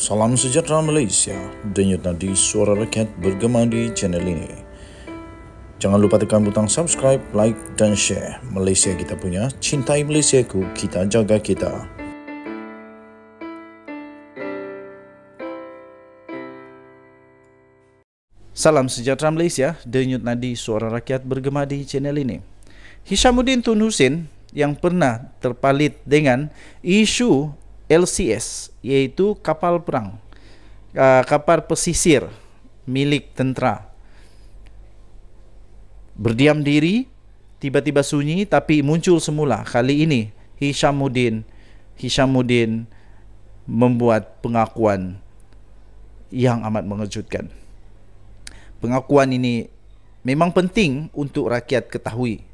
Salam sejahtera Malaysia. Denyut nadi suara rakyat bergema di channel ini. Jangan lupa tekan butang subscribe, like dan share. Malaysia kita punya, cintai Malaysia ku, kita jaga kita. Salam sejahtera Malaysia. Denyut nadi suara rakyat bergema di channel ini. Hishamuddin Tun Husin yang pernah terpalit dengan isu LCS yaitu kapal perang uh, kapal pesisir milik tentara berdiam diri tiba-tiba sunyi tapi muncul semula kali ini Hishamuddin Hishamuddin membuat pengakuan yang amat mengejutkan pengakuan ini memang penting untuk rakyat ketahui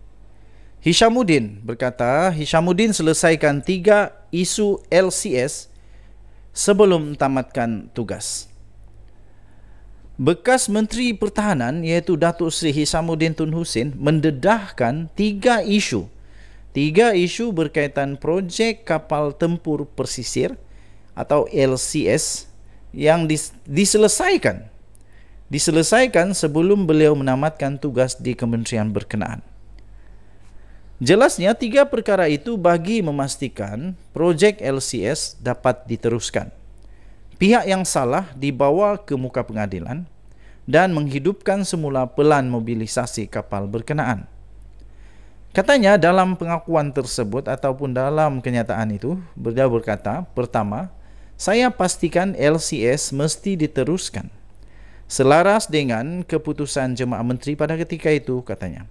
Hishamuddin berkata, Hishamuddin selesaikan tiga isu LCS sebelum tamatkan tugas. Bekas Menteri Pertahanan iaitu Datuk Seri Hishamuddin Tun Hussein mendedahkan tiga isu. Tiga isu berkaitan projek kapal tempur persisir atau LCS yang diselesaikan diselesaikan sebelum beliau menamatkan tugas di kementerian berkenaan. Jelasnya tiga perkara itu bagi memastikan projek LCS dapat diteruskan. Pihak yang salah dibawa ke muka pengadilan dan menghidupkan semula pelan mobilisasi kapal berkenaan. Katanya dalam pengakuan tersebut ataupun dalam kenyataan itu beliau berkata, pertama, saya pastikan LCS mesti diteruskan. Selaras dengan keputusan jemaah menteri pada ketika itu katanya.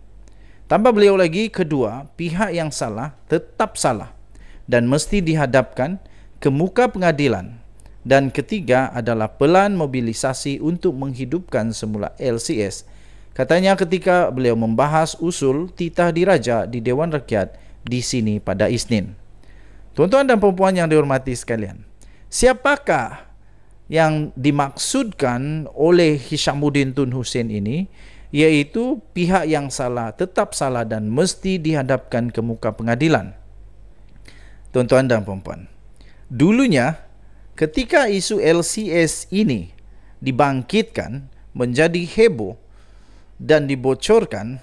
Tambah beliau lagi kedua, pihak yang salah tetap salah dan mesti dihadapkan ke muka pengadilan. Dan ketiga adalah pelan mobilisasi untuk menghidupkan semula LCS. Katanya ketika beliau membahas usul titah diraja di Dewan Rakyat di sini pada Isnin. Tuan-tuan dan perempuan yang dihormati sekalian, siapakah yang dimaksudkan oleh Hishamuddin Tun Hussein ini yaitu pihak yang salah tetap salah dan mesti dihadapkan ke muka pengadilan. Tuan-tuan dan perempuan, dulunya ketika isu LCS ini dibangkitkan menjadi heboh dan dibocorkan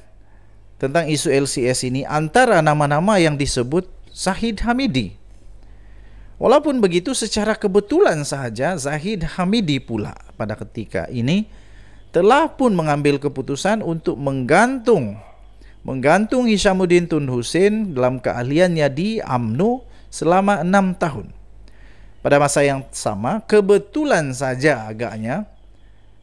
tentang isu LCS ini antara nama-nama yang disebut Zahid Hamidi. Walaupun begitu secara kebetulan saja Zahid Hamidi pula pada ketika ini telah pun mengambil keputusan untuk menggantung menggantung Hishamuddin Tun Hussein dalam keahliannya di AMNO selama 6 tahun. Pada masa yang sama, kebetulan saja agaknya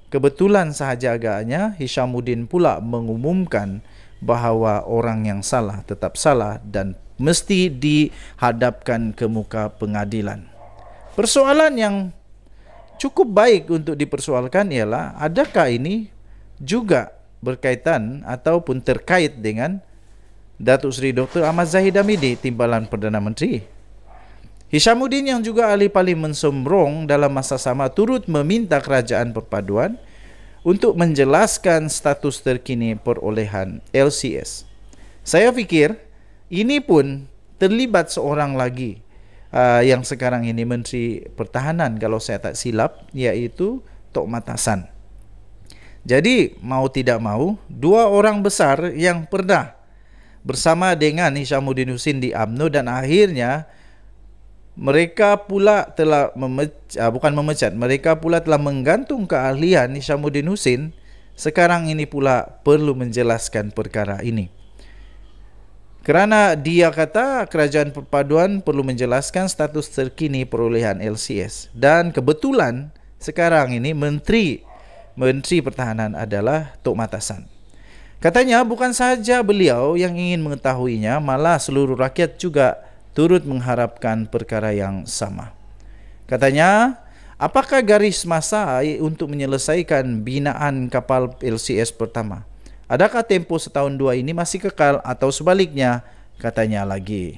kebetulan saja agaknya Hishamuddin pula mengumumkan bahawa orang yang salah tetap salah dan mesti dihadapkan ke muka pengadilan. Persoalan yang cukup baik untuk dipersoalkan ialah adakah ini juga berkaitan ataupun terkait dengan Datuk Seri Dr. Ahmad Zahid Hamidi timbalan Perdana Menteri. Hishamuddin yang juga ahli parlimen sombrong dalam masa sama turut meminta kerajaan perpaduan untuk menjelaskan status terkini perolehan LCS. Saya fikir ini pun terlibat seorang lagi uh, yang sekarang ini Menteri Pertahanan kalau saya tak silap yaitu Tok Matasan. Jadi mau tidak mau dua orang besar yang pernah bersama dengan Hishamuddin Husin di AMNO dan akhirnya mereka pula telah memecat, ah, bukan memecat, mereka pula telah menggantung keahlian Hishamuddin Husin sekarang ini pula perlu menjelaskan perkara ini. Kerana dia kata kerajaan perpaduan perlu menjelaskan status terkini perolehan LCS dan kebetulan sekarang ini menteri menteri pertahanan adalah Tok Matasan. Katanya bukan sahaja beliau yang ingin mengetahuinya malah seluruh rakyat juga turut mengharapkan perkara yang sama. Katanya apakah garis masa untuk menyelesaikan binaan kapal LCS pertama? Adakah tempo setahun dua ini masih kekal atau sebaliknya? Katanya lagi.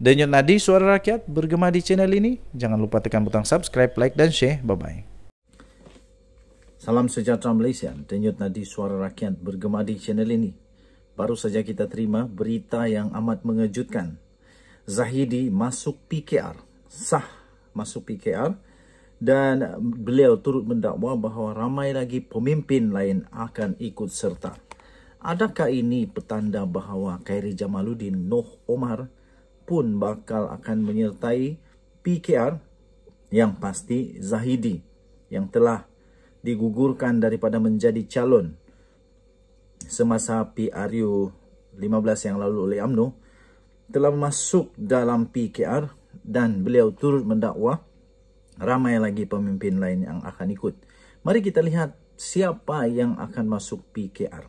Denyut nadi suara rakyat bergema di channel ini. Jangan lupa tekan butang subscribe, like, dan share. Bye-bye. Salam sejahtera Malaysia. Denyut nadi suara rakyat bergema di channel ini. Baru saja kita terima berita yang amat mengejutkan. Zahidi masuk PKR. Sah masuk PKR. Sah masuk PKR dan beliau turut mendakwa bahawa ramai lagi pemimpin lain akan ikut serta. Adakah ini petanda bahawa Khairi Jamaluddin Noh Omar pun bakal akan menyertai PKR yang pasti Zahidi yang telah digugurkan daripada menjadi calon semasa PRU 15 yang lalu oleh AMNO telah masuk dalam PKR dan beliau turut mendakwa ramai lagi pemimpin lain yang akan ikut. Mari kita lihat siapa yang akan masuk PKR.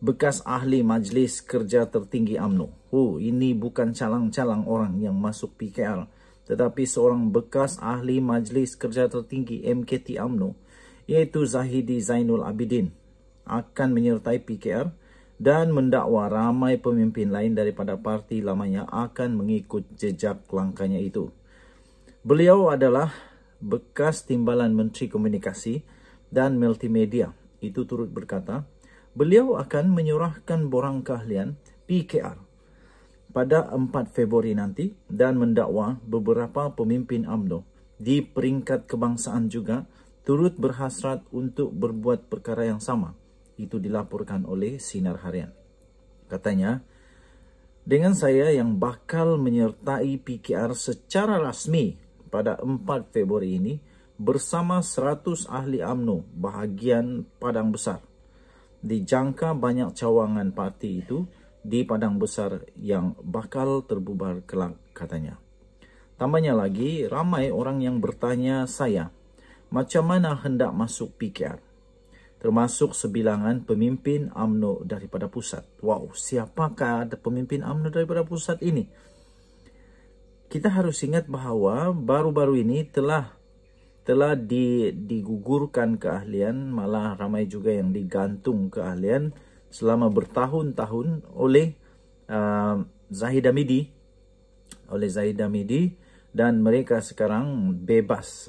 Bekas ahli majlis kerja tertinggi AMNO. Oh, ini bukan calang-calang orang yang masuk PKR. Tetapi seorang bekas ahli majlis kerja tertinggi MKT AMNO iaitu Zahidi Zainul Abidin akan menyertai PKR dan mendakwa ramai pemimpin lain daripada parti lamanya akan mengikut jejak langkahnya itu. Beliau adalah bekas timbalan Menteri Komunikasi dan Multimedia. Itu turut berkata, beliau akan menyerahkan borang keahlian PKR pada 4 Februari nanti dan mendakwa beberapa pemimpin AMNO di peringkat kebangsaan juga turut berhasrat untuk berbuat perkara yang sama. Itu dilaporkan oleh Sinar Harian. Katanya, dengan saya yang bakal menyertai PKR secara rasmi pada 4 Februari ini bersama 100 ahli AMNO bahagian Padang Besar. Dijangka banyak cawangan parti itu di Padang Besar yang bakal terbubar kelak katanya. Tambahnya lagi, ramai orang yang bertanya saya, macam mana hendak masuk PKR? Termasuk sebilangan pemimpin AMNO daripada pusat. Wow, siapakah pemimpin AMNO daripada pusat ini? Ini kita harus ingat bahawa baru-baru ini telah telah di, digugurkan keahlian malah ramai juga yang digantung keahlian selama bertahun-tahun oleh uh, Zahid Hamidi oleh Zahid Hamidi dan mereka sekarang bebas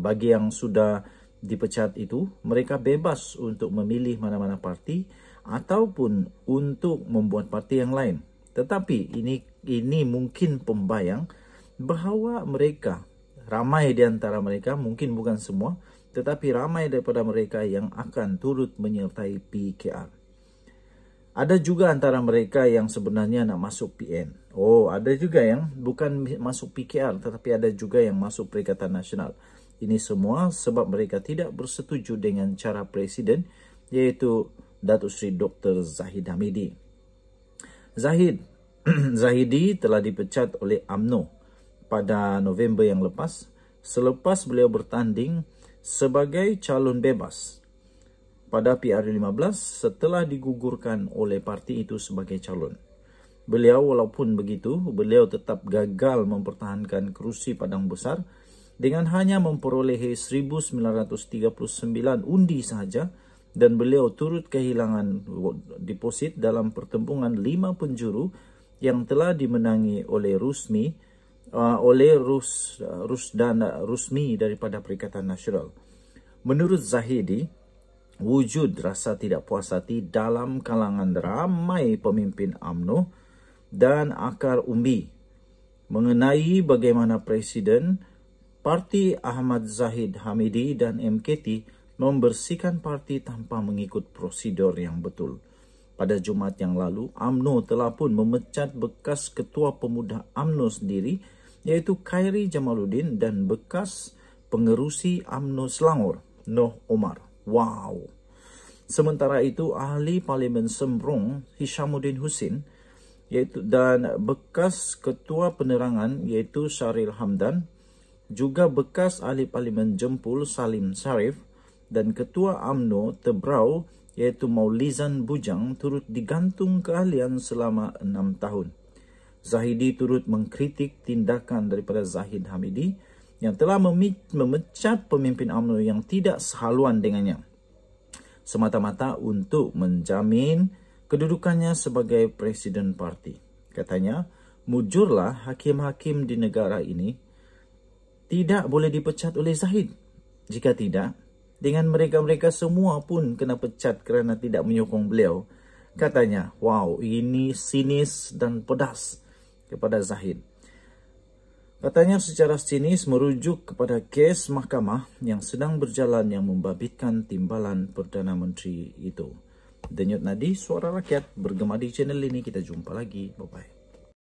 bagi yang sudah dipecat itu mereka bebas untuk memilih mana-mana parti ataupun untuk membuat parti yang lain tetapi ini ini mungkin pembayang bahawa mereka ramai di antara mereka mungkin bukan semua tetapi ramai daripada mereka yang akan turut menyertai PKR. Ada juga antara mereka yang sebenarnya nak masuk PN. Oh, ada juga yang bukan masuk PKR tetapi ada juga yang masuk Perikatan Nasional. Ini semua sebab mereka tidak bersetuju dengan cara presiden iaitu Datuk Seri Dr. Zahid Hamidi. Zahid, Zahidi telah dipecat oleh AMNO pada November yang lepas selepas beliau bertanding sebagai calon bebas pada PR15 setelah digugurkan oleh parti itu sebagai calon. Beliau walaupun begitu, beliau tetap gagal mempertahankan kerusi Padang Besar dengan hanya memperoleh 1939 undi sahaja dan beliau turut kehilangan deposit dalam pertempungan lima penjuru yang telah dimenangi oleh Rusmi uh, oleh Rus uh, Rusdan uh, Rusmi daripada Perikatan Nasional. Menurut Zahidi, wujud rasa tidak puas hati dalam kalangan ramai pemimpin AMNO dan akar umbi mengenai bagaimana Presiden Parti Ahmad Zahid Hamidi dan MKT membersihkan parti tanpa mengikut prosedur yang betul. Pada Jumaat yang lalu, AMNO telah pun memecat bekas ketua pemuda AMNO sendiri iaitu Khairi Jamaluddin dan bekas pengerusi AMNO Selangor, Noh Omar. Wow! Sementara itu, ahli Parlimen Sembrong, Hishamuddin Husin iaitu dan bekas ketua penerangan iaitu Syaril Hamdan juga bekas ahli Parlimen Jempul Salim Sharif dan ketua AMNO Tebrau iaitu Maulizan Bujang turut digantung kealian selama enam tahun. Zahidi turut mengkritik tindakan daripada Zahid Hamidi yang telah memecat pemimpin UMNO yang tidak sehaluan dengannya semata-mata untuk menjamin kedudukannya sebagai presiden parti. Katanya, mujurlah hakim-hakim di negara ini tidak boleh dipecat oleh Zahid. Jika tidak, dengan mereka-mereka semua pun kena pecat kerana tidak menyokong beliau. Katanya, wow, ini sinis dan pedas kepada Zahid. Katanya secara sinis merujuk kepada kes mahkamah yang sedang berjalan yang membabitkan timbalan Perdana Menteri itu. Denyut Nadi, Suara Rakyat, bergema di channel ini. Kita jumpa lagi. Bye-bye.